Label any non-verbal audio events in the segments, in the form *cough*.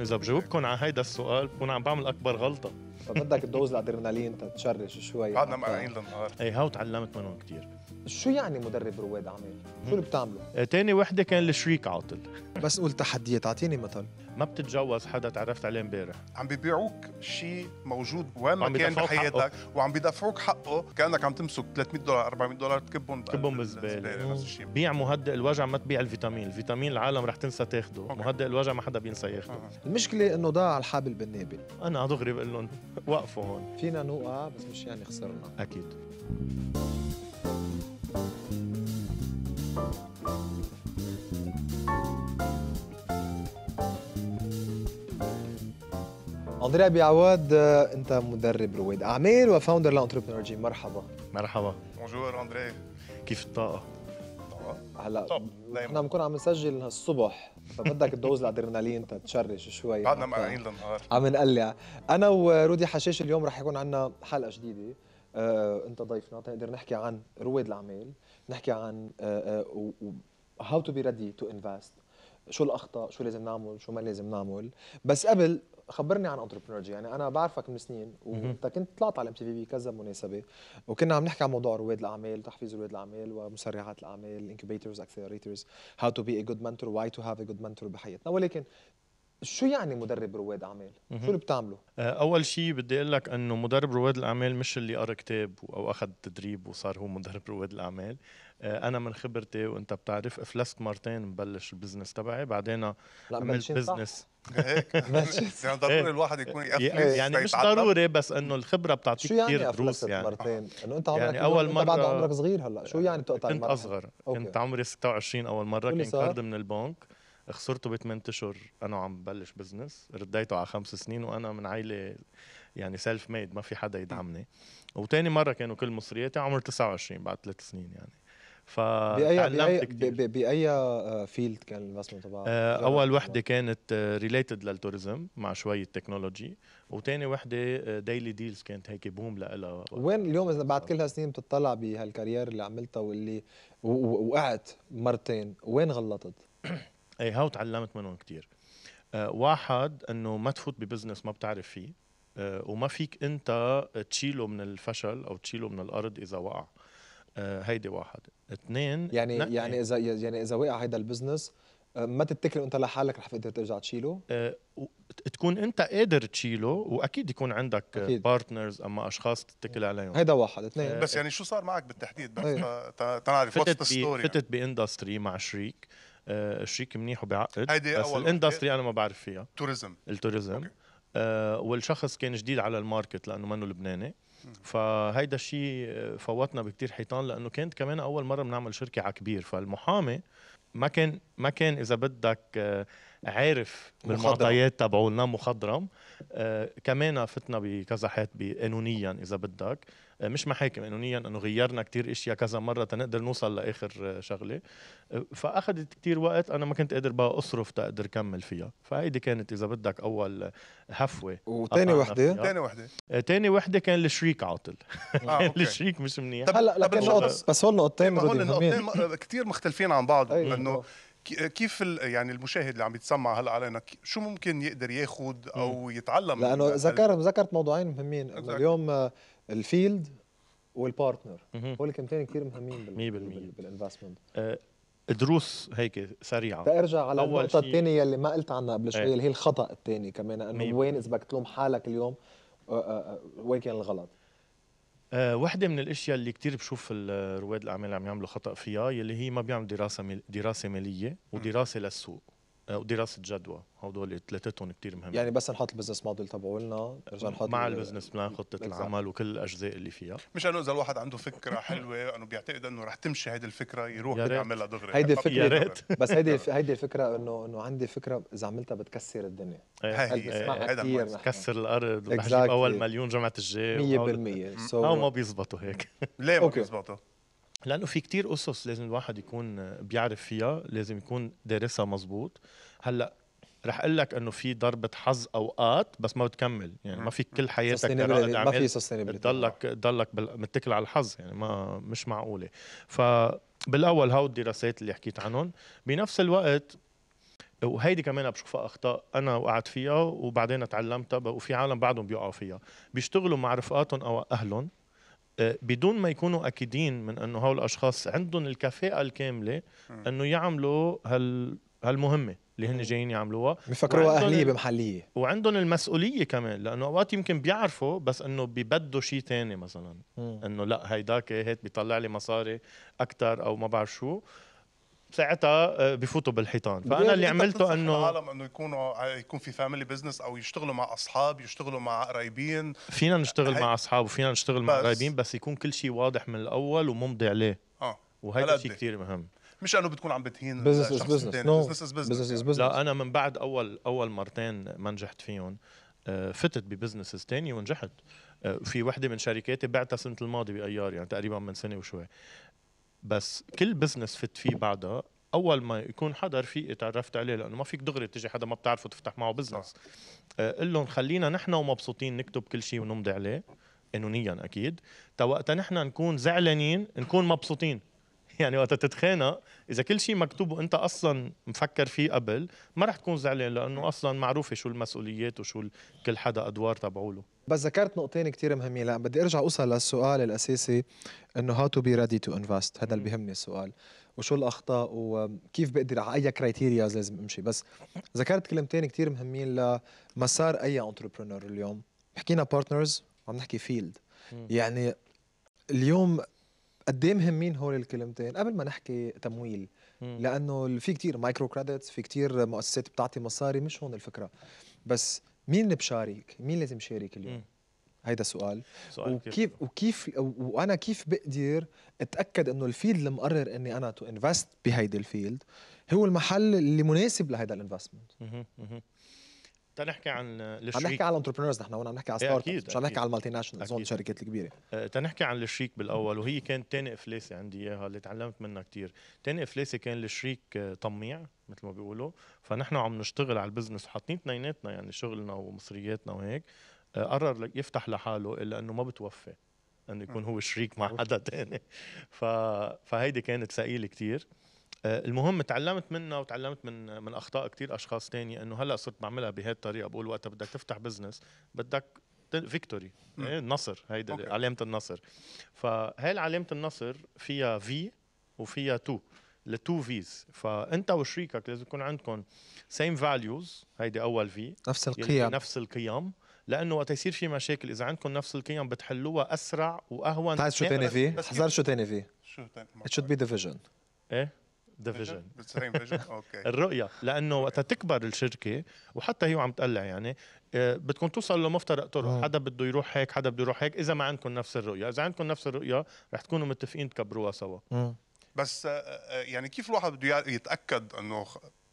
اذا بجاوبكم على هيدا السؤال بكون عم بعمل اكبر غلطه فبدك تدوز الادرينالين تتشرش شوي بعدنا مقرقين للنهار اي هاو تعلمت منهم كثير شو يعني مدرب رواد اعمال؟ شو اللي بتعمله؟ آه، تاني وحده كان الشريك عاطل *laughs* بس قول تحديات اعطيني مثل ما بتتجوز حدا تعرفت عليه امبارح عم ببيعوك شيء موجود وين ما كان بحياتك وعم بدفعوك حقه كانك عم تمسك 300 دولار 400 دولار تكبهم تكبهم بالزباله نفس الشيء بيع مهدئ الوجع ما تبيع الفيتامين، الفيتامين العالم رح تنسى تاخده، أوكي. مهدئ الوجع ما حدا بينسى ياخده أه. المشكله انه ضاع الحابل بالنابل انا دغري بقول لهم وقفوا هون فينا نوقع بس مش يعني خسرنا اكيد اندريا بيعواد آه، انت مدرب رواد اعمال وفاوندر لانتربرنور جيم مرحبا مرحبا بونجور اندريا كيف الطاقه؟ هلا نحن بنكون عم نسجل الصبح فبدك تدوز الادرينالين تتشرش شوي بعدنا مقلعين للنهار عم نقلع انا ورودي حشاش اليوم رح يكون عندنا حلقه جديده آه، انت ضيفنا تقدر نحكي عن رواد الاعمال نحكي عن هاو تو بي ريدي تو انفست شو الاخطاء شو لازم نعمل شو ما لازم نعمل بس قبل خبرني عن انتربرينورجي يعني انا بعرفك من سنين وانت كنت طلعت على ام تي في كذا مناسبه وكنا عم نحكي عن موضوع رواد الاعمال تحفيز رواد الاعمال ومسرعات الاعمال انكوبيترز اكسلريترز هاو تو بي ا جود منتور واي تو هاف ا جود منتور بحياتنا ولكن شو يعني مدرب رواد اعمال؟ شو اللي بتعمله؟ آه، اول شيء بدي اقول لك انه مدرب رواد الاعمال مش اللي قرا كتاب او اخذ تدريب وصار هو مدرب *laughs* رواد الاعمال، آه، انا من خبرتي وانت بتعرف افلست مرتين مبلش البزنس تبعي بعدين عملت بزنس هيك *laughs* *laughs* يعني ضروري إيه. الواحد يكون يأفلس يعني مش ضروري بس انه الخبره بتعطيك كثير يعني دروس يعني مرتين انه انت عمرك يعني اول مره بعد عمرك صغير هلا شو يعني بتقطع كنت اصغر كنت عمري 26 اول مره كنت كارد من البنك خسرته بثمان اشهر انا وعم ببلش بزنس رديته على خمس سنين وانا من عائله يعني سيلف ميد ما في حدا يدعمني وتاني مره كانوا كل مصرياتي عمر 29 بعد ثلاث سنين يعني ف باي باي باي فيلد آه، كان الانفستمنت تبعك؟ آه، اول وحده كانت ريليتد آه، للتوريزم مع شويه تكنولوجي وثاني وحده ديلي ديلز كانت هيك بوم لها وين اليوم اذا بعد كل هالسنين بتطلع بهالكارير اللي عملتها واللي وقعت مرتين وين غلطت؟ اي هاو تعلمت منهم كثير آه واحد انه ما تفوت ببزنس ما بتعرف فيه آه وما فيك انت تشيله من الفشل او تشيله من الارض اذا وقع آه هيدي واحد اثنين يعني نقل. يعني اذا يعني اذا وقع هيدا البزنس آه، ما تتكل انت لحالك رح تقدر ترجع تشيله آه، تكون انت قادر تشيله واكيد يكون عندك أكيد. بارتنرز اما اشخاص تتكل عليهم هيدا واحد اثنين بس يعني شو صار معك بالتحديد بس إيه. تنعرف بي ستوري يعني؟ فتت باندستري مع شريك آه، شريك منيح وبيعقد هيدي بس الاندستري انا ما بعرف فيها توريزم التوريزم آه والشخص كان جديد على الماركت لانه منه لبناني فهيدا الشيء آه، فوتنا بكتير حيطان لانه كانت كمان اول مره بنعمل شركه على كبير فالمحامي ما كان ما كان اذا بدك آه، عارف بالمعطيات تبعولنا مخضرم آه كمان فتنا بكذا حيات قانونيا اذا بدك آه مش محاكم قانونيا انه غيرنا كتير اشياء كذا مره تنقدر نوصل لاخر آه، شغله آه فاخذت كتير وقت انا ما كنت قادر بقى اصرف تقدر كمل فيها فهيدي كانت اذا بدك اول هفوه وتاني وحده تاني وحده آه، تاني وحده كان الشريك عاطل آه، *laughs* الشريك مش منيح هلا بس هول نقطتين طيب، كثير مختلفين عن بعض أيوة. انه كيف يعني المشاهد اللي عم يتسمع هلا علينا شو ممكن يقدر ياخذ او يتعلم لانه ذكر ذكرت موضوعين مهمين اليوم آه، الفيلد والبارتنر هول كلمتين كثير مهمين 100% بالانفستمنت آه، دروس هيك سريعه تأرجع على النقطه الثانيه اللي ما قلت عنها قبل إيه. شوي اللي هي الخطا الثاني كمان انه وين اذا بدك تلوم حالك اليوم آه، وين كان الغلط آه، واحدة وحده من الاشياء اللي كتير بشوف رواد الاعمال عم يعملوا خطا فيها يلي هي ما بيعملوا دراسه دراسه ماليه ودراسه للسوق آه، ودراسه جدوى هدول ثلاثتهم كثير مهمين يعني بس نحط البزنس موديل تبعولنا نرجع نحط مع البزنس بلان خطه العمل وكل الاجزاء اللي فيها مش انه اذا الواحد عنده فكره حلوه انه بيعتقد انه رح تمشي هيدي الفكره يروح يعملها دغري هيدي الفكره *laughs* بس هيدي هيدي الفكره انه انه عندي فكره اذا عملتها بتكسر الدنيا إيه. هي هي بتكسر إيه. الارض exactly. اول مليون جمعه الجاي 100% سو ما بيزبطوا هيك ليه ما بيزبطوا لانه في كتير قصص لازم الواحد يكون بيعرف فيها لازم يكون دارسها مزبوط هلا رح اقول لك انه في ضربه حظ اوقات بس ما بتكمل يعني ما فيك كل حياتك ما في ضلك ضلك متكل على الحظ يعني ما مش معقوله فبالاول هاو الدراسات اللي حكيت عنهم بنفس الوقت وهيدي كمان بشوفها اخطاء انا وقعت فيها وبعدين تعلمتها وفي عالم بعدهم بيقعوا فيها بيشتغلوا مع رفقاتهم او اهلهم بدون ما يكونوا اكيدين من انه هول الاشخاص عندهم الكفاءه الكامله انه يعملوا هال هالمهمه اللي هن جايين يعملوها بفكروها اهليه بمحليه وعندهم المسؤوليه كمان لانه اوقات يمكن بيعرفوا بس انه ببدوا شيء ثاني مثلا انه لا هيداك هيك بيطلع لي مصاري اكثر او ما بعرف شو ساعتها آه، بفوتوا بالحيطان فانا اللي عملته انه العالم انه يكونوا يكون في فاميلي بزنس او يشتغلوا مع اصحاب يشتغلوا مع قرايبين فينا نشتغل مع اصحاب وفينا نشتغل مع قرايبين بس يكون كل شيء واضح من الاول وممضي عليه اه وهذا الشيء كثير مهم مش انه بتكون عم بتهين بزنس بزنس بزنس بزنس لا انا من بعد اول اول مرتين ما نجحت فيهم آه، فتت ببزنسز ثانيه ونجحت آه، في وحده من شركاتي بعتها سنه الماضي بايار يعني تقريبا من سنه وشوي بس كل بزنس فت فيه بعدها اول ما يكون حدا رفيقي تعرفت عليه لانه ما فيك دغري تجي حدا ما بتعرفه تفتح معه بزنس آه. آه، قل لهم خلينا نحن ومبسوطين نكتب كل شيء ونمضي عليه قانونيا اكيد تا وقتها نحن نكون زعلانين نكون مبسوطين *laughs* يعني وقتها تتخانق اذا كل شيء مكتوب وانت اصلا مفكر فيه قبل ما رح تكون زعلان لانه اصلا معروفه شو المسؤوليات وشو كل حدا ادوار تبعوله بس ذكرت نقطتين كثير مهمين لا بدي ارجع اوصل للسؤال الاساسي انه هاو تو بي ريدي تو انفست هذا اللي بيهمني السؤال وشو الاخطاء وكيف بقدر على اي كرايتيريا لازم امشي بس ذكرت كلمتين كثير مهمين لمسار اي انتربرونور اليوم حكينا بارتنرز عم نحكي فيلد يعني اليوم قد إيه مهمين هول الكلمتين قبل ما نحكي تمويل لانه في كثير مايكرو كريدتس في كثير مؤسسات بتعطي مصاري مش هون الفكره بس مين اللي بشارك؟ مين لازم شارك اليوم؟ هيدا سؤال, سؤال وكيف وكيف وانا كيف بقدر اتاكد انه الفيلد اللي مقرر اني انا تو انفست بهيدي الفيلد هو المحل اللي مناسب لهيدا الانفستمنت تنحكي عن الشريك عم نحكي على الانتربرينورز نحن هون عم نحكي على ستارت ابس مش عم نحكي على المالتي ناشونال هون الشركات الكبيره أه، تنحكي عن الشريك بالاول وهي كانت ثاني افلاسي عندي اياها اللي تعلمت منها كثير ثاني افلاسي كان الشريك آه، طميع مثل ما بيقولوا فنحن عم نشتغل على البزنس وحاطين اثنيناتنا يعني شغلنا ومصرياتنا وهيك آه، قرر يفتح لحاله الا انه ما بتوفي انه يكون هو شريك مع حدا تاني ف... فهيدي كانت ثقيله كثير آه، المهم تعلمت منها وتعلمت من من اخطاء كثير اشخاص تاني انه هلا صرت بعملها بهي الطريقه بقول وقتها بدك تفتح بزنس بدك فيكتوري إيه النصر هيدا علامه النصر فهي علامه النصر فيها في وفيها تو لتو فيز فانت وشريكك لازم يكون عندكم سيم فاليوز هيدي اول في نفس يعني القيم نفس القيم لانه وقت يصير في مشاكل اذا عندكم نفس القيم بتحلوها اسرع واهون تعرف شو ثاني في؟ حزر شو ثاني في؟ شو ثاني؟ It should be division ايه ديفيجن اوكي *laughs* الرؤيه لانه وقتها تكبر الشركه وحتى هي وعم تقلع يعني آه، بدكم توصلوا لمفترق طرق آه. حدا بده يروح هيك حدا بده يروح هيك اذا ما عندكم نفس الرؤيه اذا عندكم نفس الرؤيه رح تكونوا متفقين تكبروها سوا آه. بس آه، آه، يعني كيف الواحد بده يتاكد انه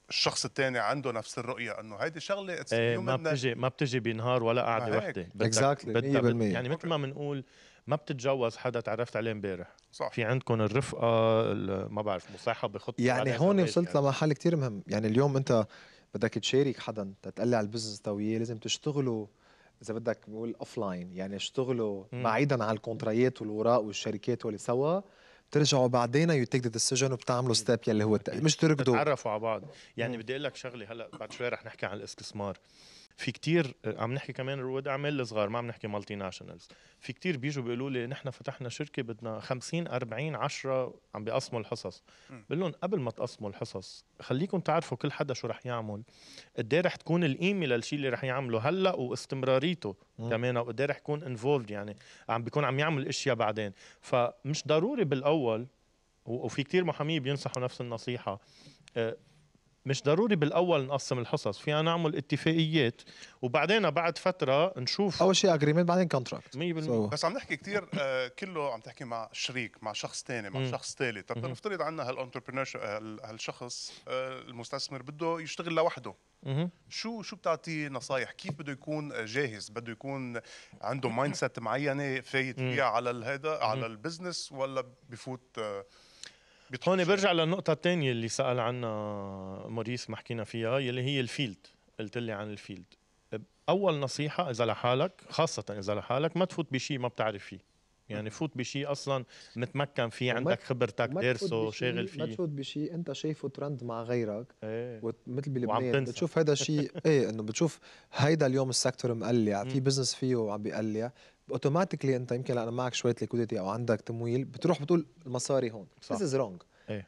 الشخص الثاني عنده نفس الرؤيه انه هيدي شغله ايه ما بتجي ما بتجي بنهار ولا قاعده آه، وحده اكزاكتلي 100% يعني مثل ما بنقول ما بتتجوز حدا تعرفت عليه امبارح صح في عندكم الرفقه ما بعرف مصاحبه خطه يعني هون وصلت يعني. لمحل كثير مهم يعني اليوم انت بدك تشارك حدا تتقلع البزنس تويه لازم تشتغلوا اذا بدك بقول اوف لاين يعني اشتغلوا بعيدا عن الكونترايات والوراق والشركات واللي سوا بترجعوا بعدين يو تيك ذا وبتعملوا ستيب يلي هو مش تركضوا بتعرفوا على بعض يعني بدي اقول لك شغله هلا بعد شوي رح نحكي عن الاستثمار في كتير آه، عم نحكي كمان رواد اعمال صغار ما عم نحكي مالتي ناشونالز في كتير بيجوا بيقولوا لي نحن فتحنا شركه بدنا 50 40 10 عم بيقسموا الحصص بقول لهم قبل ما تقسموا الحصص خليكم تعرفوا كل حدا شو رح يعمل قد ايه رح تكون القيمه للشيء اللي رح يعمله هلا واستمراريته كمان وقد إيه رح يكون انفولد يعني عم بيكون عم يعمل اشياء بعدين فمش ضروري بالاول وفي كتير محاميه بينصحوا نفس النصيحه آه، مش ضروري بالاول نقسم الحصص فينا نعمل اتفاقيات وبعدين بعد فتره نشوف اول شيء اجريمنت بعدين كونتراكت 100% بس عم نحكي كثير آه، كله عم تحكي مع شريك مع شخص ثاني مع شخص ثالث طب نفترض عندنا هالانتربرينور هالشخص آه، المستثمر بده يشتغل لوحده شو شو بتعطي نصايح كيف بده يكون جاهز بده يكون عنده مايند سيت معينه فايت فيها على هذا على البزنس ولا بفوت آه، هون برجع للنقطة الثانية اللي سأل عنها موريس ما حكينا فيها يلي هي الفيلد قلت لي عن الفيلد أول نصيحة إذا لحالك خاصة إذا لحالك ما تفوت بشيء ما بتعرف فيه يعني فوت بشيء اصلا متمكن فيه عندك خبرتك دارسه شاغل فيه ما تفوت بشيء انت شايفه ترند مع غيرك ايه مثل بلبنان بتشوف هذا الشيء *laughs* ايه انه بتشوف هيدا اليوم السيكتور مقلع في بزنس فيه عم بيقلع اوتوماتيكلي انت يمكن لانه معك شويه ليكوديتي او عندك تمويل بتروح بتقول المصاري هون صح. از إيه. رونج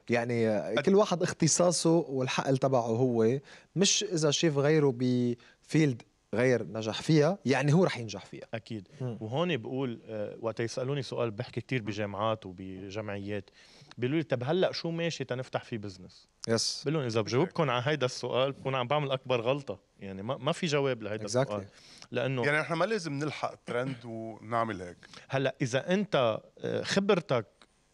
يعني كل واحد اختصاصه والحقل تبعه هو مش اذا شاف غيره بفيلد غير نجح فيها يعني هو رح ينجح فيها اكيد م. وهون بقول آه، وقت يسالوني سؤال بحكي كثير بجامعات وبجمعيات بيقولوا لي طب هلا شو ماشي تنفتح فيه بزنس يس بقول لهم اذا بجاوبكم على هيدا السؤال بكون عم بعمل اكبر غلطه يعني ما, ما في جواب لهيدا exactly. السؤال لانه يعني احنا ما لازم نلحق ترند ونعمل هيك هلا اذا انت آه، خبرتك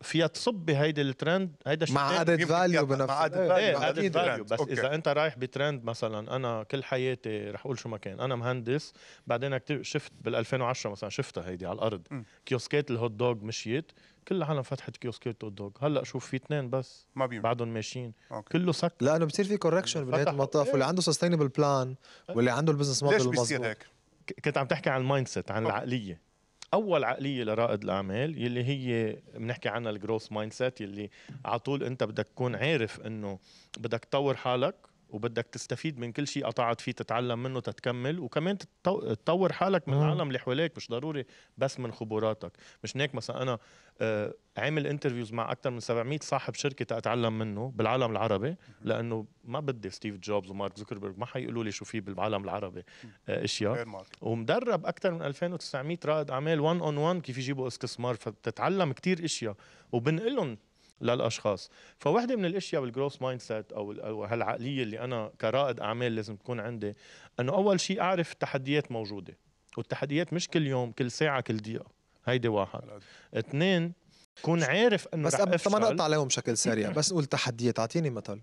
فيها تصب بهيدي الترند هيدا شيء مع ادد فاليو بنفس مع ادد فاليو, أدد فاليو. بس أوكي. اذا انت رايح بترند مثلا انا كل حياتي رح اقول شو ما كان انا مهندس بعدين كتير شفت بال 2010 مثلا شفتها هيدي على الارض م. كيوسكات الهوت دوغ مشيت كل العالم فتحت كيوسكات هوت دوغ هلا شوف في اثنين بس ما بيمشي بعدهم ماشيين أوكي. كله سكر لانه بصير في كوركشن بنهايه المطاف إيه. واللي عنده سستينبل بلان واللي عنده البزنس موديل ليش بيصير هيك؟ كنت عم تحكي عن المايند سيت عن العقليه اول عقليه لرائد الاعمال يلي هي بنحكي عنها الجروث مايند سيت يلي على طول انت بدك تكون عارف انه بدك تطور حالك وبدك تستفيد من كل شيء قطعت فيه تتعلم منه تتكمل وكمان تطور حالك من العالم اللي حواليك مش ضروري بس من خبراتك مش هيك مثلا انا آه، عامل انترفيوز مع اكثر من 700 صاحب شركه تتعلم منه بالعالم العربي لانه ما بدي ستيف جوبز ومارك زوكربيرج ما حيقولوا لي شو في بالعالم العربي آه، اشياء ومدرب اكثر من 2900 رائد اعمال 1 اون 1 كيف يجيبوا استثمار فبتتعلم كثير اشياء وبنقلهم للاشخاص فوحده من الاشياء بالجروس مايند سيت او هالعقليه اللي انا كرائد اعمال لازم تكون عندي انه اول شيء اعرف التحديات موجوده والتحديات مش كل يوم كل ساعه كل دقيقه هيدي واحد اثنين كون عارف انه بس قبل ما نقطع عليهم بشكل سريع بس قول تحديات اعطيني مثل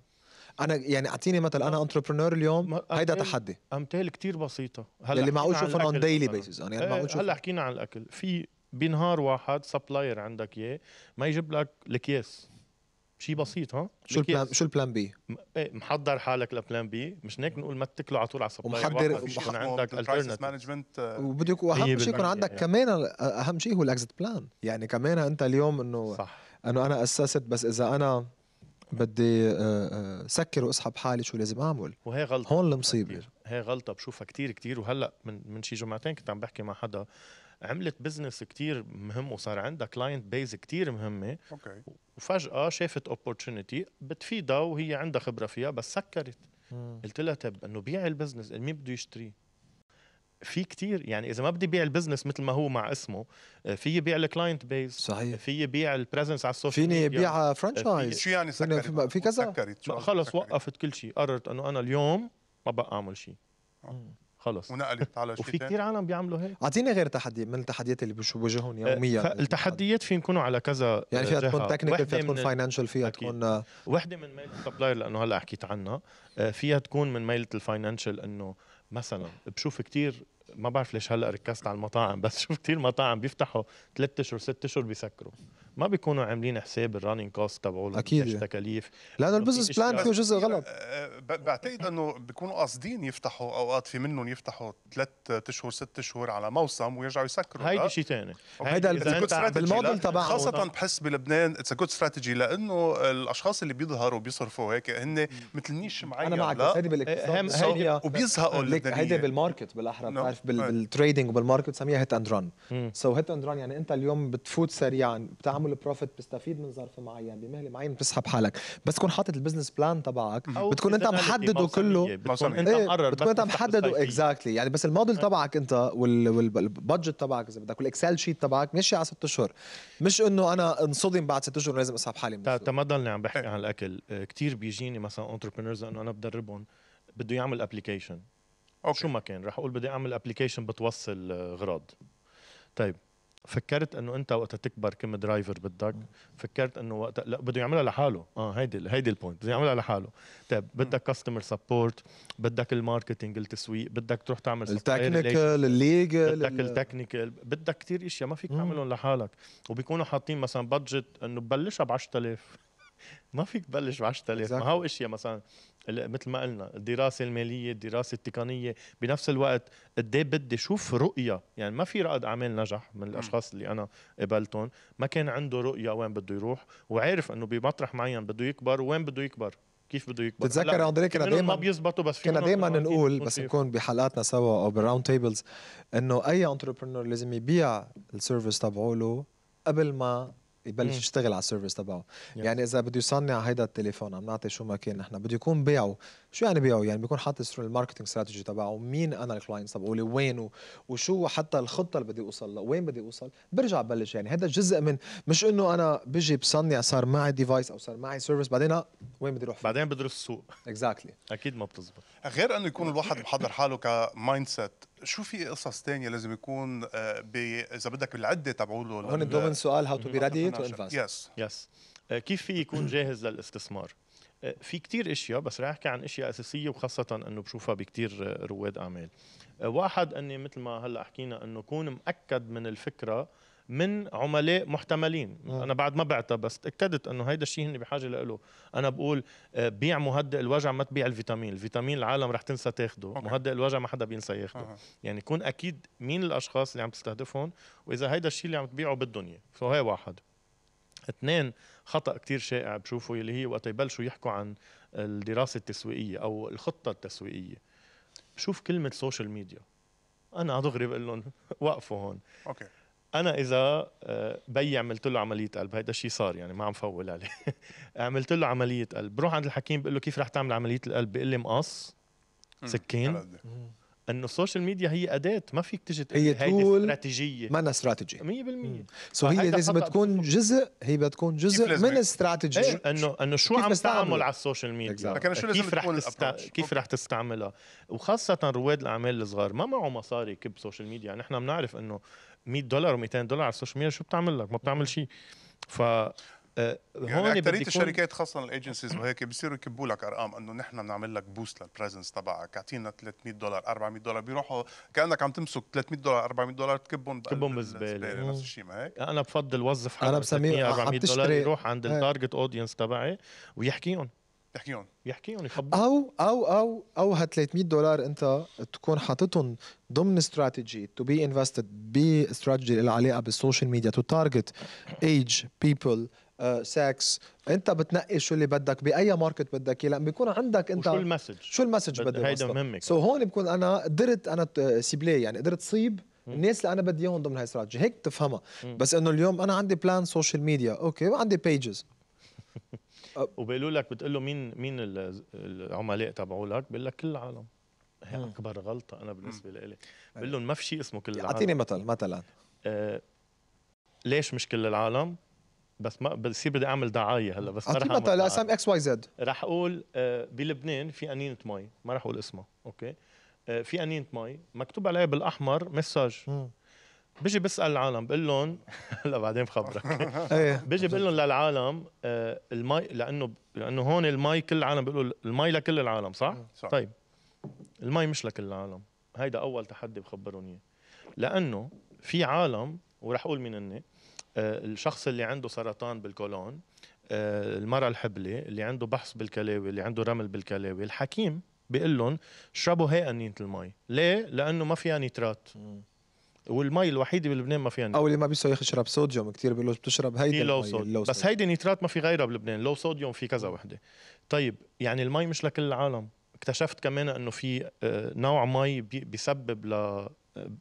انا يعني اعطيني مثل انا انتربرنور اليوم هيدا تحدي امثال كتير بسيطه هلا اللي معقول شوفها اون ديلي بيسز يعني إيه، معقول هلا حكينا عن الاكل في بنهار واحد سبلاير عندك اياه ما يجيب لك الاكياس شيء بسيط ها شو البلان شو البلان بي؟ ايه محضر حالك لبلان بي مش هيك نقول ما تتكلوا على طول على سبلاير ومحضر يكون عندك الترنت مانجمنت آه. وبدك واهم شيء يكون عندك يعني. كمان اهم شيء هو الاكزت بلان يعني كمان انت اليوم انه صح انه انا اسست بس اذا انا بدي آه، آه، سكر واسحب حالي شو لازم اعمل وهي غلطه هون المصيبه هي غلطه بشوفها كتير كتير وهلا من من شي جمعتين كنت عم بحكي مع حدا عملت بزنس كتير مهم وصار عندها كلاينت بيز كتير مهمه اوكي وفجاه شافت اوبورتونيتي بتفيدها وهي عندها خبره فيها بس سكرت مم. قلت لها طب انه بيع البزنس مين بده يشتريه في كتير يعني اذا ما بدي بيع البزنس مثل ما هو مع اسمه آه، في بيع الكلاينت بيز صحيح في بيع البريزنس على السوشيال فيني بيع آه، فرانشايز شو يعني سكرت في كذا سكرت خلص وقفت كل شيء قررت انه انا اليوم ما بقى اعمل شيء خلص ونقلت على وفي كثير عالم بيعملوا هيك اعطيني غير تحدي من التحديات اللي بيواجههم آه، يوميا التحديات في يكونوا على كذا يعني فيها آه، تكون تكنيكال فيها تكون فاينانشال فيها تكون وحده من ميله السبلاير لانه هلا حكيت عنها فيها تكون من آه، ميله الفاينانشال انه مثلا بشوف كثير ما بعرف ليش هلا ركزت على المطاعم بس *laughs* شوف كثير مطاعم بيفتحوا ثلاث اشهر ست اشهر بيسكروا ما بيكونوا عاملين حساب الرانينج كوست تبعه اكيد يعني. تكاليف لانه البزنس بلان فيه جزء غلط أه، بعتقد انه بيكونوا قاصدين يفتحوا اوقات في منهم يفتحوا ثلاث اشهر ست اشهر على موسم ويرجعوا يسكروا هيدي شيء ثاني هيدا بالموديل تبعهم خاصه آه. بحس بلبنان اتس ا جود استراتيجي لانه الاشخاص اللي بيظهروا بيصرفوا هيك هن مثل نيش معين انا معك هيدي بالاقتصاد وبيزهقوا هيدي بالماركت بالاحرى نعم. بتعرف بالتريدنج وبالماركت بسميها هيت اند رن سو هيت اند رن يعني انت اليوم بتفوت سريعا بتعمل البروفيت بتستفيد من ظرف معين بمهله معين بتسحب حالك بس تكون حاطط البزنس بلان تبعك بتكون انت محدده كله إيه، بتكون انت بتكون انت محدده اكزاكتلي يعني بس الموديل آه. تبعك انت والبادجت تبعك اذا بدك والاكسل شيت تبعك ماشي على ست اشهر مش انه انا انصدم بعد ست اشهر لازم اسحب حالي من ما ضلني عم بحكي عن الاكل آه، كثير بيجيني مثلا انتربرينورز انه انا بدربهم بده يعمل ابلكيشن شو ما كان رح اقول بدي اعمل ابلكيشن بتوصل آه، غراض طيب فكرت انه انت وقت تكبر كم درايفر بدك فكرت انه وقت لا بده يعملها لحاله اه هيدي هيدي البوينت بده يعملها لحاله طيب بدك كاستمر سبورت بدك الماركتينج التسويق بدك تروح تعمل التكنيكال الليجل بدك التكنيكال بدك كثير اشياء ما فيك تعملهم لحالك وبيكونوا حاطين مثلا بادجت انه ببلشها ب 10000 ما فيك تبلش ب 10000 ما هو اشياء مثلا مثل ما قلنا الدراسه الماليه الدراسه التقنيه بنفس الوقت قد إيه بدي شوف رؤيه يعني ما في رائد اعمال نجح من الاشخاص اللي انا قبلتهم ما كان عنده رؤيه وين بده يروح وعارف انه بمطرح معين بده يكبر وين بده يكبر كيف بده يكبر بتتذكر اندري كنا دائما ما بيزبطوا بس كنا دائما نقول بس نكون بحلقاتنا سوا او بالراوند تيبلز انه اي انتربرنور لازم يبيع السيرفيس تبعه قبل ما يبلش يشتغل على السيرفيس تبعه yeah. يعني اذا بده يصنع هيدا التليفون عم نعطي شو ما كان نحن بده يكون بيعه شو يعني بيعه يعني بيكون حاطط الماركتنج استراتيجي تبعه مين انا الكلاينت تبعه وين وشو حتى الخطه اللي بدي اوصل لها وين بدي اوصل برجع ببلش يعني هذا جزء من مش انه انا بجي بصنع صار معي ديفايس او صار معي سيرفيس بعدين وين بدي اروح بعدين بدرس السوق اكزاكتلي exactly. اكيد ما بتزبط غير انه يكون الواحد محضر حاله كمايند سيت شو في قصص تانية لازم يكون آه، اذا بدك بالعده تبعوله هون ضمن سؤال هاو تو بي ريدي تو انفست يس يس كيف في يكون *clears throat* جاهز للاستثمار؟ آه، في كتير اشياء بس رح احكي عن اشياء اساسيه وخاصه انه بشوفها بكتير آه، رواد اعمال. واحد اني مثل ما هلا حكينا انه كون مأكد من الفكره من عملاء محتملين م. آه. انا بعد ما بعتها بس تاكدت انه هيدا الشيء هن بحاجه له انا بقول آه، بيع مهدئ الوجع ما تبيع الفيتامين الفيتامين العالم رح تنسى تاخده أوكي. مهدئ الوجع ما حدا بينسى ياخده أه. يعني يكون اكيد مين الاشخاص اللي عم تستهدفهم واذا هيدا الشيء اللي عم تبيعه بالدنيا فهي واحد اثنين خطا كتير شائع بشوفه اللي هي وقت يبلشوا يحكوا عن الدراسه التسويقيه او الخطه التسويقيه بشوف كلمه سوشيال ميديا انا دغري بقول لهم *laughs* وقفوا هون اوكي انا اذا آه، بي عملت له عمليه قلب هيدا الشيء صار يعني ما عم فول عليه *laughs* عملت له عمليه قلب بروح عند الحكيم بقول له كيف رح تعمل عمليه القلب بيقول لي مقص سكين انه السوشيال ميديا هي اداه ما فيك تجي هي تقول استراتيجيه ما استراتيجي 100% سو هي لازم تكون جزء هي بدها تكون جزء من استراتيجي ايه انه انه شو عم تعمل على السوشيال ميديا exactly. كيف رح تست... كيف رح تستعملها وخاصه رواد الاعمال الصغار ما معه مصاري كب سوشيال ميديا نحن يعني بنعرف انه 100 دولار و200 دولار على السوشيال ميديا شو بتعمل لك ما بتعمل شيء ف آه، يعني هون اكثريه الشركات خاصه الايجنسيز وهيك بصيروا يكبوا لك ارقام انه نحن بنعمل لك بوست للبريزنس تبعك اعطينا 300 دولار 400 دولار بيروحوا كانك عم تمسك 300 دولار 400 دولار تكبهم تكبهم بالزباله نفس الشيء ما هيك انا بفضل وظف حدا انا بسميه 400 دولار يروح عند إيه. التارجت اودينس تبعي ويحكيهم يحكيهم يحكيهم يخبرهم او او او او هال 300 دولار انت تكون حاططهم ضمن استراتيجي تو بي انفستد باستراتيجي اللي علاقه بالسوشيال ميديا تو تارجت ايج بيبل سكس انت بتنقي شو اللي بدك باي ماركت بدك اياه لان بيكون عندك انت شو المسج شو المسج بدك هيدا مهمك سو so هون بكون انا قدرت انا سيبلي يعني قدرت صيب الناس اللي انا بدي اياهم ضمن هاي الاستراتيجي هيك تفهمها بس انه اليوم انا عندي بلان سوشيال ميديا اوكي وعندي بيجز وبيقولوا لك بتقول له مين مين العملاء تبعولك بيقول لك كل العالم هي اكبر غلطه انا بالنسبه لي بقول لهم ما في شيء اسمه كل العالم اعطيني مثل مثلا آه ليش مش كل العالم بس ما بصير بدي اعمل دعايه هلا بس اعطيني مثل اسم اكس واي زد رح اقول آه بلبنان في انينه مي ما رح اقول اسمها اوكي آه في انينه مي مكتوب عليها بالاحمر مساج بيجي بسال العالم بقول لهم *laughs* هلا بعدين بخبرك *laughs* إيه. بيجي بقول لهم للعالم آه، المي لانه لانه هون المي كل العالم بيقولوا المي لكل العالم صح؟ صح طيب المي مش لكل العالم هيدا اول تحدي بخبرهم اياه لانه في عالم وراح اقول مين اني آه، الشخص اللي عنده سرطان بالكولون المرة المرأة الحبلة اللي عنده بحث بالكلاوي اللي عنده رمل بالكلاوي الحكيم بيقول لهم اشربوا هي أنينة المي ليه؟ لأنه ما فيها نترات يعني والمي الوحيده بلبنان ما فيها عندنا او اللي ما بيسوي يشرب صوديوم كثير بيقولوا بتشرب هيدي لو صوديوم بس هيدي نيترات ما في غيرها بلبنان لو صوديوم في كذا وحده طيب يعني المي مش لكل العالم اكتشفت كمان انه في آه، نوع مي بيسبب ل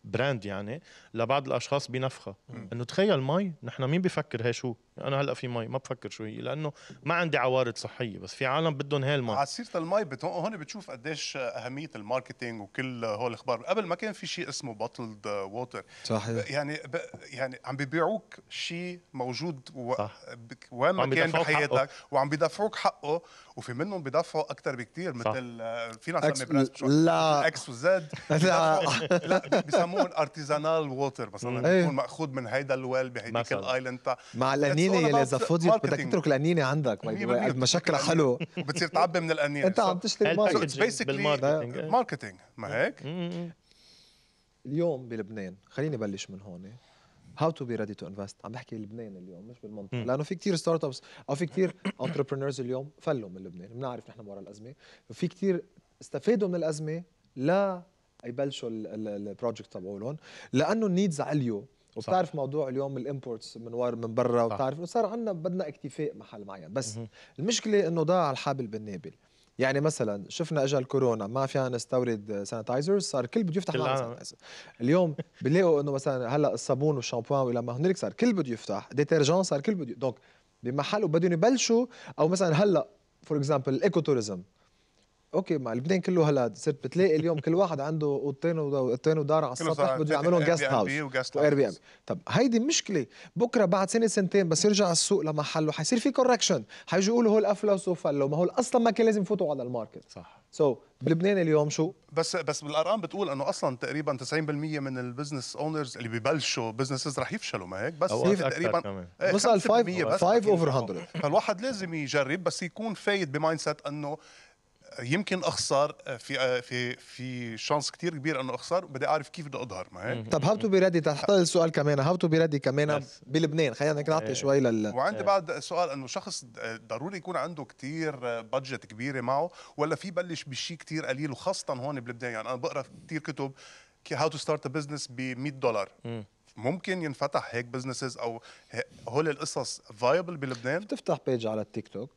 براند آه، يعني لبعض الاشخاص بنفخه انه تخيل مي نحن مين بيفكر هي شو انا هلا في مي ما بفكر شو هي لانه ما عندي عوارض صحيه بس في عالم بدهم هي المي على سيره المي بتو... هون بتشوف قديش اهميه الماركتينج وكل هول الاخبار قبل ما كان في شيء اسمه بطلد ووتر صحيح يعني ب... يعني عم بيبيعوك شيء موجود و... صح. ب... وين ما كان بحياتك حقه. وعم بيدفعوك حقه وفي منهم بيدفعوا اكثر بكثير مثل فينا نسمي لا اكس وزد *laughs* لا لا بيسموهم ارتيزانال ووتر مثلا إيه. بيكون مأخوذ من هيدا الويل بهيديك الايلاند مع الانين الانينه يلي اذا فضيت بدك تترك الانينه عندك قد ما شكلها حلو بتصير تعبي من الانينه انت عم تشتري ماركتينج ماركتينج ما هيك اليوم بلبنان خليني بلش من هون هاو تو بي ريدي تو انفست عم بحكي لبنان اليوم مش بالمنطقه لانه في كثير ستارت ابس او في كثير انتربرينورز اليوم فلوا من لبنان بنعرف نحن ورا الازمه في كثير استفادوا من الازمه لا يبلشوا البروجكت تبعولهم لانه النيدز عليو وبتعرف موضوع اليوم الامبورتس من ور من برا وبتعرف صار عندنا بدنا اكتفاء محل معين بس مه. المشكله انه ضاع الحابل بالنابل يعني مثلا شفنا اجى الكورونا ما فينا نستورد سانيتايزرز صار كل بده يفتح محل سانيتايزر اليوم بنلاقوا انه مثلا هلا الصابون والشامبوان والى ما هنالك صار كل بده يفتح ديترجون صار كل بده دونك بمحل وبدهم يبلشوا او مثلا هلا فور اكزامبل الايكو توريزم اوكي مع لبنان كله هلا صرت بتلاقي اليوم كل واحد عنده اوضتين اوضتين ودار على السطح بده يعملهم جاست هاوس اير بي ام طب هيدي مشكله بكره بعد سنه سنتين بس يرجع السوق لمحله حيصير في كوركشن حيجوا يقولوا هول افلس وفلوا ما هول اصلا ما كان لازم يفوتوا على الماركت صح سو so, بلبنان اليوم شو بس بس بالارقام بتقول انه اصلا تقريبا 90% من البزنس اونرز اللي ببلشوا بزنسز رح يفشلوا ما هيك بس تقريبا إيه، وصل 5 5 اوفر 100 فالواحد لازم يجرب بس يكون فايد بمايند سيت انه يمكن اخسر آه، في آه، في في شانس كثير كبير انه اخسر بدي اعرف كيف بدي اظهر ما هيك طب هاو تو بي ريدي تحتل السؤال كمان هاو تو بي ريدي كمان بلبنان خلينا نعطي شوي لل وعندي بعد سؤال انه شخص ضروري يكون عنده كثير بادجت آه، كبيره معه ولا في بلش بشيء كثير قليل وخاصه هون بلبنان يعني انا بقرا كثير كتب هاو تو ستارت ا بزنس ب 100 دولار mm. ممكن ينفتح هيك بزنسز او هول القصص فايبل بلبنان بتفتح بيج على التيك توك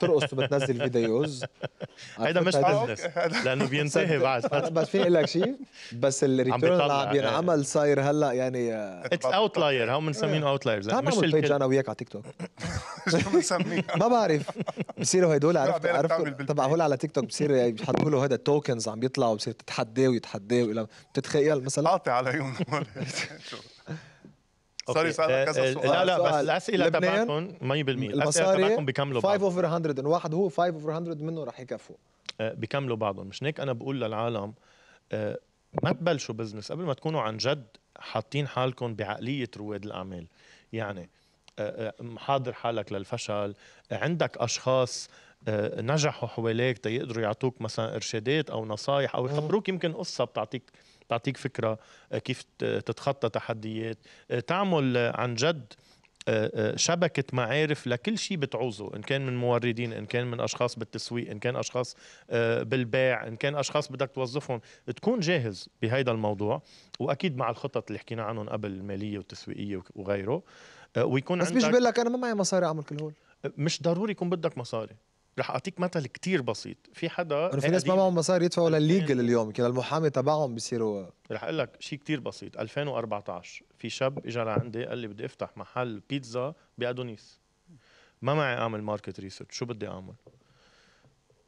ترقص وبتنزل فيديوز *laughs* هيدا مش بزنس *laughs* لانه بينتهي بعد بس فيني اقول لك شيء بس الريتيرن اللي عم بينعمل يعني. صاير هلا يعني اتس اوتلاير هو بنسميه اوتلايرز مش نعمل انا وياك على تيك توك *laughs* شو بنسميه ما بعرف بصيروا هدول عرفت عرفت تبع هول على تيك توك بصير بيحطوا له هذا التوكنز عم بيطلعوا بصير تتحداه ويتحداه بتتخيل مثلا قاطع على عيونهم سوري سؤال آه، كذا آه، سؤال لا لا بس الاسئله تبعكم 100% الاسئله تبعكم بيكملوا 5 اوفر 100 الواحد هو 5 اوفر 100 منه رح يكفوا آه، بيكملوا بعضهم مش هيك انا بقول للعالم ما تبلشوا بزنس قبل ما تكونوا عن جد حاطين حالكم بعقليه رواد الاعمال يعني محاضر حالك للفشل عندك اشخاص نجحوا حواليك تيقدروا يعطوك مثلا ارشادات او نصايح او يخبروك يمكن قصه بتعطيك تعطيك فكره آه، كيف تتخطى تحديات آه، تعمل آه، عن جد شبكة معارف لكل شيء بتعوزه إن كان من موردين إن كان من أشخاص بالتسويق إن كان أشخاص بالبيع إن كان أشخاص بدك توظفهم تكون جاهز بهيدا الموضوع وأكيد مع الخطط اللي حكينا عنهم قبل المالية والتسويقية وغيره ويكون بس عندك... مش بقول لك أنا ما معي مصاري أعمل كل هول مش ضروري يكون بدك مصاري رح اعطيك مثل كتير بسيط في حدا في ناس ما معهم مصاري يدفعوا للليجل اليوم كان المحامي تبعهم بيصيروا رح اقول لك شيء كتير بسيط 2014 في شاب اجى لعندي قال لي بدي افتح محل بيتزا بادونيس ما معي اعمل ماركت ريسيرش شو بدي اعمل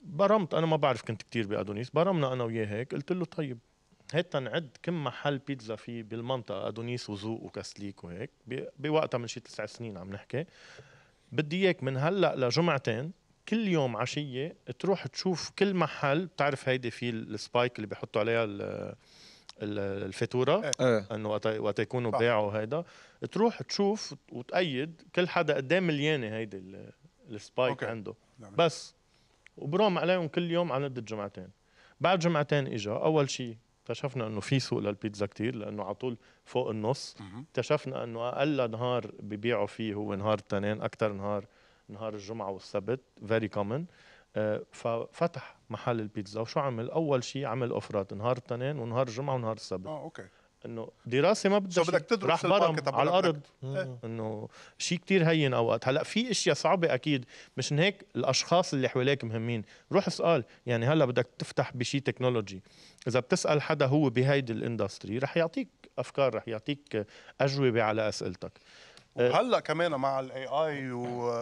برمت انا ما بعرف كنت كتير بادونيس برمنا انا وياه هيك قلت له طيب هات نعد كم محل بيتزا في بالمنطقه ادونيس وذوق وكاسليك وهيك بوقتها من شي تسع سنين عم نحكي بدي اياك من هلا لجمعتين كل يوم عشيه تروح تشوف كل محل بتعرف هيدي في السبايك اللي بيحطوا عليها الفاتوره إيه. إيه. انه وقت يكونوا باعوا هيدا تروح تشوف وتأيد كل حدا قدام مليانه هيدي السبايك أوكي. عنده نعم. بس وبروم عليهم كل يوم على مده جمعتين بعد جمعتين اجا اول شيء اكتشفنا انه في سوق للبيتزا كتير لانه على طول فوق النص اكتشفنا انه اقل نهار ببيعوا فيه هو نهار التنين اكثر نهار نهار الجمعه والسبت فيري كومن آه، ففتح محل البيتزا وشو عمل اول شيء عمل اوفرات نهار الاثنين ونهار الجمعه ونهار السبت اه اوكي انه دراسه ما بدها بدك تدرس راح برم على الارض إيه. انه شيء كتير هين اوقات هلا في اشياء صعبه اكيد مشان هيك الاشخاص اللي حواليك مهمين روح اسال يعني هلا بدك تفتح بشيء تكنولوجي اذا بتسال حدا هو بهيدي الاندستري رح يعطيك افكار رح يعطيك اجوبه على اسئلتك آه. هلا كمان مع الاي اي و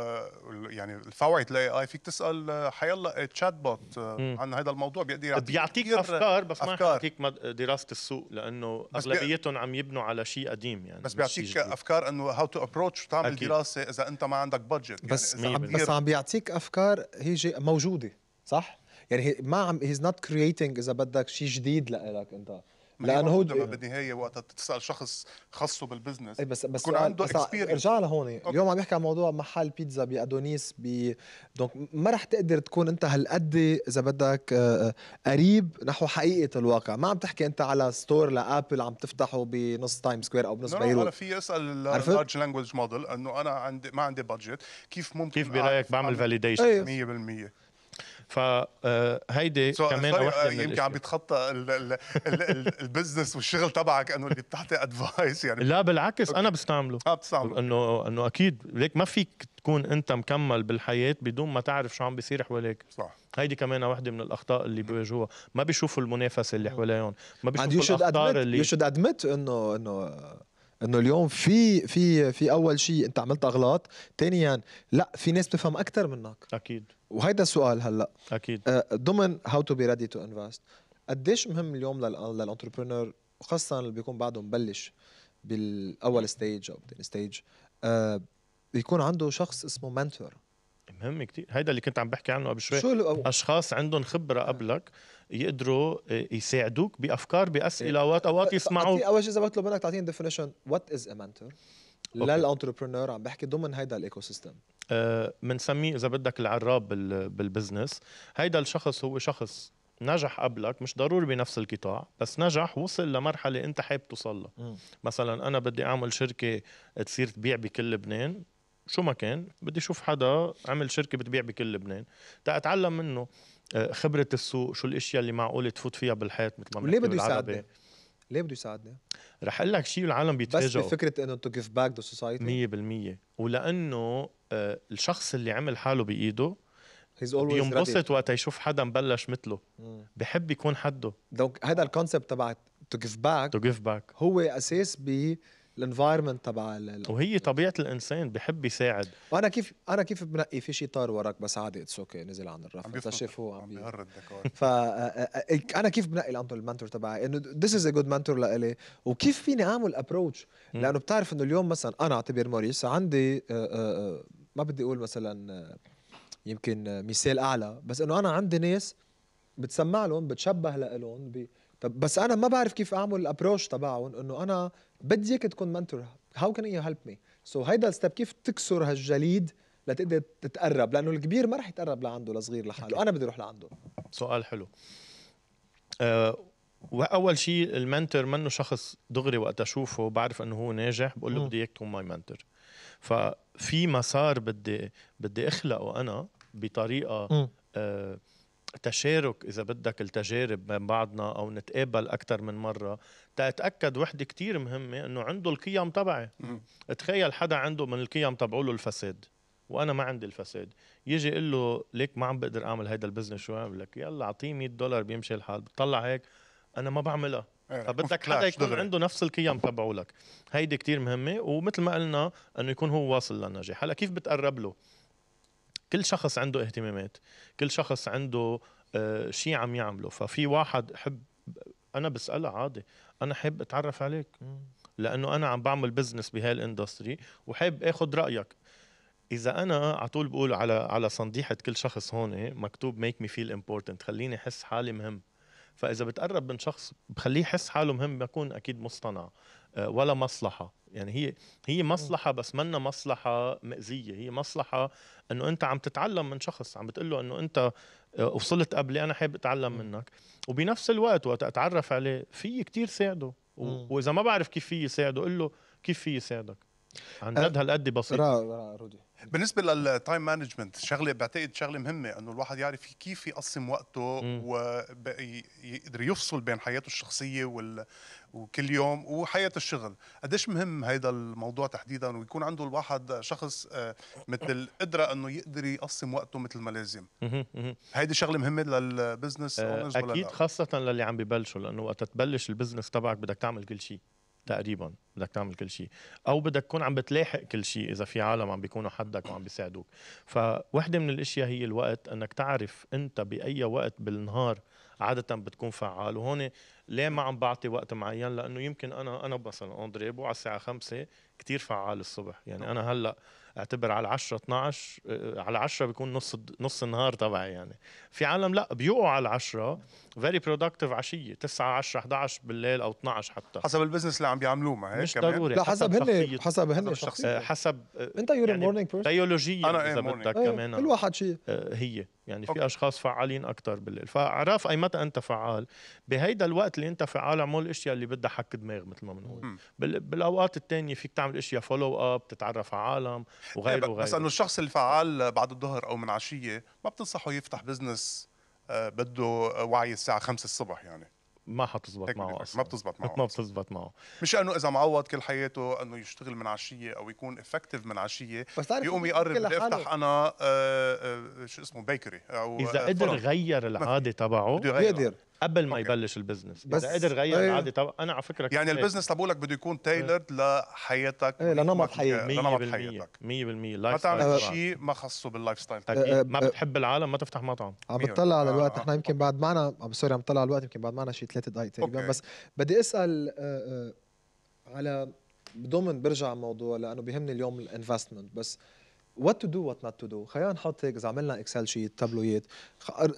يعني فوعه الاي اي فيك تسال آه، حيلا تشات إيه بوت آه، عن هذا الموضوع بيقدر يعطيك بيعطيك افكار بس أفكار. ما بيعطيك دراسه السوق لانه اغلبيتهم عم يبنوا على شيء قديم يعني بس بيعطيك افكار انه هاو تو ابروتش تعمل أكيد. دراسه اذا انت ما عندك بادجت يعني بس يعني عم بس عم بيعطيك افكار هي موجوده صح؟ يعني ما عم هيز نوت كرييتنج اذا بدك شيء جديد لإلك انت لانه هو بالنهايه وقت تسال شخص خاصه بالبزنس اي بس بس يكون عنده ارجع لهون اليوم عم يحكي عن موضوع محل بيتزا بادونيس ب دونك ما رح تقدر تكون انت هالقد اذا بدك آه، آه، قريب نحو حقيقه الواقع ما عم تحكي انت على ستور لابل عم تفتحه بنص تايم سكوير او بنص بيروت انا في اسال اللارج لانجوج موديل انه انا عندي ما عندي بادجت كيف ممكن كيف برايك بعمل فاليديشن إيه. 100% فهيدي آه، so كمان وحده آه، من يمكن عم بيتخطى البزنس والشغل تبعك انه اللي بتعطي ادفايس يعني لا بالعكس okay. انا بستعمله اه بتستعمله انه انه اكيد ليك ما فيك تكون انت مكمل بالحياه بدون ما تعرف شو عم بيصير حواليك صح هيدي كمان وحده من الاخطاء اللي بيواجهوها ما بيشوفوا المنافسه اللي حواليهم ما بيشوفوا الاخطار اللي يو شود ادمت انه انه انه اليوم في في في اول شيء انت عملت اغلاط ثانيا لا في ناس بتفهم اكثر منك اكيد وهيدا السؤال هلا اكيد آه، ضمن هاو تو بي ريدي تو انفست قديش مهم اليوم للانتربرونور وخاصه اللي بيكون بعده مبلش بالاول ستيج او بالثاني آه، ستيج يكون عنده شخص اسمه منتور مهم كثير هيدا اللي كنت عم بحكي عنه قبل شوي شو اشخاص عندهم خبره قبلك يقدروا آه، يساعدوك بافكار باسئله إيه. اوقات اوقات يسمعوا اول شيء اذا بطلب منك تعطيني ديفينيشن وات از ا منتور للانتربرونور عم بحكي ضمن هيدا الايكو سيستم بنسميه آه، اذا بدك العراب بالبزنس هيدا الشخص هو شخص نجح قبلك مش ضروري بنفس القطاع بس نجح وصل لمرحلة أنت حابب توصل مثلا أنا بدي أعمل شركة تصير تبيع بكل لبنان شو ما كان بدي أشوف حدا عمل شركة بتبيع بكل لبنان تأتعلم منه آه، خبرة السوق شو الأشياء اللي معقولة تفوت فيها بالحياة مثل ما ليه بده يساعدني؟ ليه بده يساعدني؟ رح اقول لك شيء العالم بيتفاجئوا بس بفكره انه تو جيف باك ذا سوسايتي 100% ولانه آه، الشخص اللي عمل حاله بايده بينبسط وقت يشوف حدا مبلش مثله بحب يكون حده دونك هذا الكونسيبت تبع تو جيف باك تو جيف باك هو اساس ب الانفايرمنت تبع وهي طبيعه الانسان بحب يساعد وانا كيف انا كيف بنقي في شيء طار وراك بس عادي اتس اوكي نزل عن الرف شايف هو عم بيهرد ف آه، آه، انا كيف بنقي الانتر المنتور تبعي انه ذس از ا جود منتور لإلي وكيف فيني اعمل ابروتش لانه بتعرف انه اليوم مثلا انا اعتبر موريس عندي ما بدي اقول مثلا يمكن مثال اعلى بس انه انا عندي ناس بتسمع لهم بتشبه لهم ب... طب بس انا ما بعرف كيف اعمل الابروش تبعهم انه انا بدي اياك تكون منتور هاو كان يو هيلب مي سو هيدا الستيب كيف تكسر هالجليد لتقدر تتقرب لانه الكبير ما رح يتقرب لعنده الصغير لحاله okay. انا بدي اروح لعنده سؤال حلو أه اول شيء المنتور منه شخص دغري وقت اشوفه بعرف انه هو ناجح بقول له بدي اياك تكون ماي منتور ففي مسار بدي بدي اخلقه انا بطريقه آه تشارك اذا بدك التجارب بين بعضنا او نتقابل اكثر من مره تاتاكد وحده كتير مهمه انه عنده القيم تبعي تخيل حدا عنده من القيم تبعه له الفساد وانا ما عندي الفساد يجي يقول له ليك ما عم بقدر اعمل هيدا البزنس شو عامل لك يلا اعطيه 100 دولار بيمشي الحال بتطلع هيك انا ما بعملها إيه، فبدك حدا يكون عنده نفس القيم تبعه لك هيدي كتير مهمه ومثل ما قلنا انه يكون هو واصل للنجاح هلا كيف بتقرب له كل شخص عنده اهتمامات كل شخص عنده آه، شيء عم يعمله ففي واحد حب انا بسالها عادي انا حابب اتعرف عليك لانه انا عم بعمل بزنس بهالاندستري وحابب اخذ رايك اذا انا على طول بقول على على صنديحه كل شخص هون مكتوب ميك مي فيل امبورتنت خليني احس حالي مهم فاذا بتقرب من شخص بخليه يحس حاله مهم بكون اكيد مصطنع آه، ولا مصلحه يعني هي هي مصلحه بس منا مصلحه مأذيه هي مصلحه انه انت عم تتعلم من شخص عم بتقول له انه انت آه، وصلت قبلي انا حابب اتعلم منك وبنفس الوقت وقت اتعرف عليه في كتير ساعده واذا ما بعرف كيف في يساعده قول له كيف في يساعدك عن جد هالقد بسيط رودي بالنسبه للتايم مانجمنت شغله بعتقد شغله مهمه انه الواحد يعرف كيف يقسم وقته ويقدر يفصل بين حياته الشخصيه وال... وكل يوم وحياه الشغل قديش مهم هذا الموضوع تحديدا ويكون عنده الواحد شخص آه، مثل قدره انه يقدر يقسم وقته مثل ما لازم هيدي شغله مهمه للبزنس آه، اكيد خاصه للي عم ببلشوا لانه وقت تبلش البزنس تبعك بدك تعمل كل شيء تقريبا بدك تعمل كل شيء او بدك تكون عم بتلاحق كل شيء اذا في عالم عم بيكونوا حدك وعم بيساعدوك فوحده من الاشياء هي الوقت انك تعرف انت باي وقت بالنهار عاده بتكون فعال وهون ليه ما عم بعطي وقت معين لانه يمكن انا انا مثلا اندري ابو على الساعه 5 كثير فعال الصبح يعني انا هلا اعتبر على 10 12 آه، على 10 بيكون نص نص النهار تبعي يعني في عالم لا بيوقعوا على 10 فيري برودكتيف عشيه 9 10 11 بالليل او 12 حتى حسب البزنس اللي عم بيعملوه هيك مش كمان. ضروري لا حسب هن حسب هن حسب آه، انت يور مورنينج بيرسون بيولوجيا اذا بدك أيوة، كمان الواحد شيء آه، هي يعني في اشخاص فعالين اكثر بالليل فعرف اي متى انت فعال بهيدا الوقت اللي انت فعال اعمل الاشياء اللي بدها حك دماغ مثل ما بنقول بالاوقات الثانيه فيك تعمل اشياء فولو اب تتعرف على عالم وغيره إيه، وغيره بس انه الشخص الفعال بعد الظهر او من عشيه ما بتنصحه يفتح بزنس آه، بده وعي الساعه 5 الصبح يعني ما حتزبط معه أصلاً. ما بتزبط معه ما بتزبط معه مش انه اذا معوض كل حياته انه يشتغل من عشيه او يكون افكتيف من عشيه بس يقوم يقرب بدي افتح انا آه آه شو اسمه بيكري او اذا آه، قدر غير العاده تبعه بيقدر قبل ما أوكي. يبلش البزنس بس اذا قدر غير ايه. العاده طب انا على فكره يعني البزنس تبعه لك بده يكون تايلرد لحياتك ايه لنمط حياتك 100% 100% ما تعمل شيء ما خصه باللايف ستايل أه ما إيه، إيه. بتحب العالم ما تفتح مطعم عم بتطلع على الوقت نحن آه. يمكن بعد معنا آه، سوري عم بطلع على الوقت يمكن بعد معنا شيء ثلاثة دقائق تقريبا بس بدي اسال آه، على ضمن برجع على الموضوع لانه بيهمني اليوم الانفستمنت بس وات تو دو وات نوت تو دو خلينا نحط هيك اذا عملنا اكسل شيت تابلويات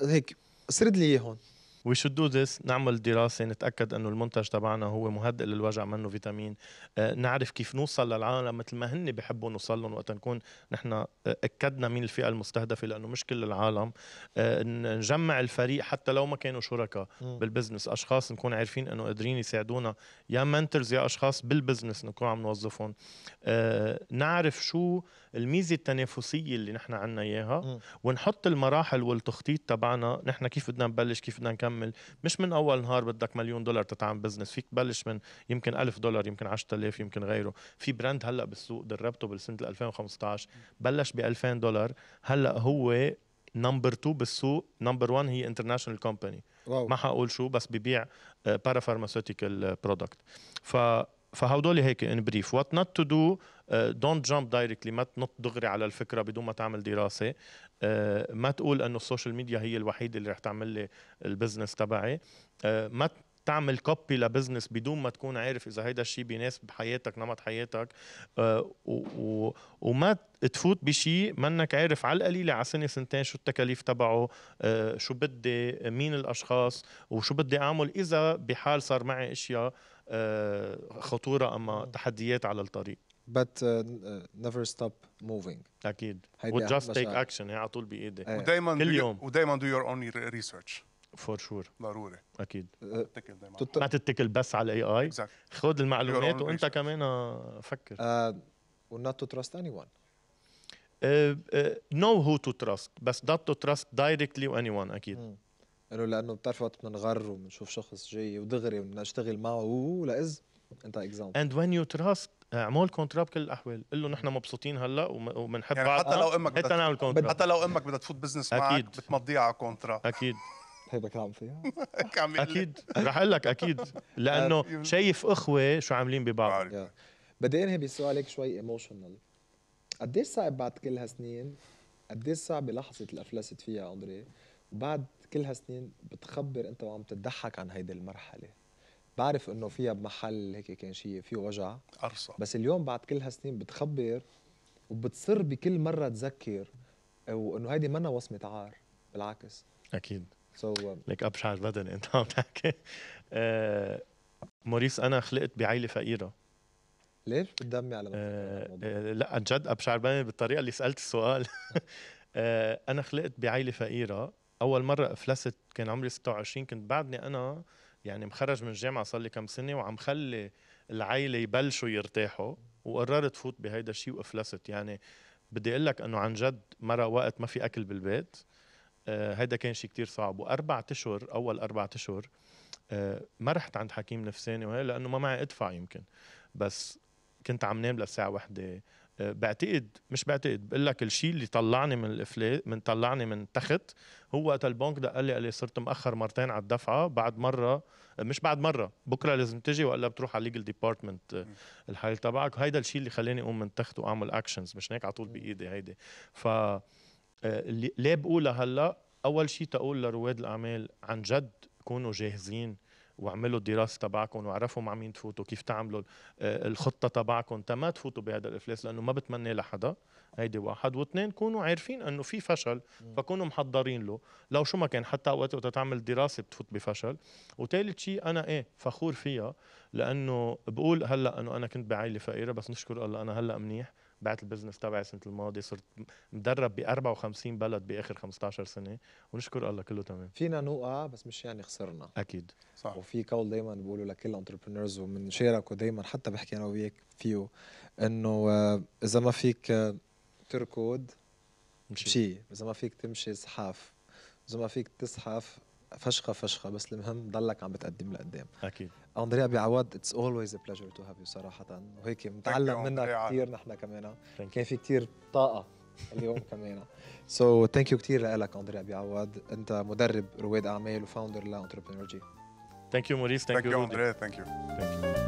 هيك سرد لي اياهم وي شود دو ذس نعمل دراسه نتاكد انه المنتج تبعنا هو مهدئ للوجع منه فيتامين آه، نعرف كيف نوصل للعالم مثل ما هن بحبوا نوصل لهم وقت نكون نحن آه، اكدنا مين الفئه المستهدفه لانه مش كل العالم آه، نجمع الفريق حتى لو ما كانوا شركاء بالبزنس اشخاص نكون عارفين انه قادرين يساعدونا يا منترز يا اشخاص بالبزنس نكون عم نوظفهم نعرف شو الميزه التنافسيه اللي نحن عنا اياها ونحط المراحل والتخطيط تبعنا نحن كيف بدنا نبلش كيف بدنا نكمل تكمل مش من اول نهار بدك مليون دولار تتعامل بزنس فيك تبلش من يمكن ألف دولار يمكن 10000 يمكن غيره في براند هلا بالسوق دربته بالسنه 2015 بلش ب 2000 دولار هلا هو نمبر 2 بالسوق نمبر 1 هي انترناشونال كومباني ما حقول شو بس ببيع بارافارماسيوتيكال آه، آه، برودكت ف فهدول هيك ان بريف وات نوت تو دو دونت جامب دايركتلي ما تنط دغري على الفكره بدون ما تعمل دراسه آه، ما تقول انه السوشيال ميديا هي الوحيده اللي رح تعمل لي البزنس تبعي آه، ما تعمل كوبي لبزنس بدون ما تكون عارف اذا هيدا الشيء بيناسب حياتك نمط حياتك آه، و و وما تفوت بشيء منك عارف على القليله على سنه سنتين شو التكاليف تبعه شو بدي مين الاشخاص وشو بدي اعمل اذا بحال صار معي اشياء خطوره اما تحديات على الطريق but uh, uh, never stop moving اكيد just take action هي يعني على طول بايدك إيه. ودائما كل يوم ودائما do your own research فور شور sure. ضروري اكيد أه، ما تتكل بس على الاي اي خذ المعلومات وانت كمان آه، فكر و آه، not to trust anyone know who to trust بس not to trust directly anyone اكيد انه لانه بتعرف وقت بنغر وبنشوف شخص جاي ودغري بدنا نشتغل معه از انت اكزامبل اند وين يو تراست اعمل كونترا بكل الاحوال قل له نحن مبسوطين هلا وبنحب يعني حتى لو امك حتى نعمل كونترا حتى لو امك بدها تفوت بزنس معك أكيد. بتمضيها على كونترا اكيد هيدا كلام فيها *laughs* اكيد رح اقول لك اكيد لانه *laughs* شايف اخوه شو عاملين ببعض بدي انهي بسؤالك شوي ايموشنال قديش صعب بعد كل هالسنين قديش صعب لحظه اللي افلست فيها اندري وبعد كل هالسنين بتخبر انت وعم تضحك عن هيدي المرحله بعرف انه فيها بمحل هيك كان شيء فيه وجع قرصة بس اليوم بعد كل هالسنين بتخبر وبتصر بكل مره تذكر وانه هيدي منا وصمه عار بالعكس اكيد سو so, um، لك ابشع البدن انت عم تحكي *laughs* آه، موريس انا خلقت بعائله فقيره ليش بتدمي على آه، آه، لا عن جد ابشع البدن بالطريقه اللي سالت السؤال *laughs* انا خلقت بعائله فقيره اول مره افلست كان عمري 26 كنت بعدني انا يعني مخرج من الجامعه صار لي كم سنه وعم خلي العيله يبلشوا يرتاحوا وقررت فوت بهيدا الشيء وافلست يعني بدي اقول لك انه عن جد مره وقت ما في اكل بالبيت آه هيدا كان شيء كتير صعب واربع اشهر اول اربع اشهر آه ما رحت عند حكيم نفساني وهي لانه ما معي ادفع يمكن بس كنت عم نام للساعه واحدة آه، بعتقد مش بعتقد بقول لك الشيء اللي طلعني من الافلات من طلعني من تخت هو وقت البنك دق لي قال لي صرت مأخر مرتين على الدفعه بعد مره آه، مش بعد مره بكره لازم تجي والا بتروح على الليجل ديبارتمنت الحال تبعك هيدا الشيء اللي خلاني اقوم من تخت واعمل اكشنز مش هيك على طول بايدي هيدي ف آه، ليه بقولها هلا اول شيء تقول لرواد الاعمال عن جد كونوا جاهزين واعملوا الدراسه تبعكم واعرفوا مع مين تفوتوا كيف تعملوا آه، الخطه تبعكم تا ما تفوتوا بهذا الافلاس لانه ما بتمنى لحدا هيدي واحد واثنين كونوا عارفين انه في فشل فكونوا محضرين له لو شو ما كان حتى وقت وقت تعمل دراسه بتفوت بفشل وثالث شيء انا ايه فخور فيها لانه بقول هلا انه انا كنت بعائله فقيره بس نشكر الله انا هلا منيح بعت البزنس تبعي السنه الماضيه صرت مدرب ب 54 بلد باخر 15 سنه ونشكر الله كله تمام فينا نوقع بس مش يعني خسرنا اكيد صح وفي قول دائما بقوله لكل الانتربرينورز وبنشاركه دائما حتى بحكي انا وياك فيه انه آه، اذا ما فيك آه، تركض مشي اذا ما فيك تمشي زحاف اذا ما فيك تزحف فشخه فشخه بس المهم ضلك عم بتقدم لقدام اكيد اندريا ابي اتس اولويز ا بليجر تو هاف يو صراحه وهيك متعلم منك كثير نحن كمان كان في كثير طاقه اليوم *laughs* كمان سو ثانك يو كثير لك اندريا ابي انت مدرب رواد اعمال وفاوندر لانتربرينورجي ثانك يو موريس ثانك يو اندريا ثانك يو ثانك يو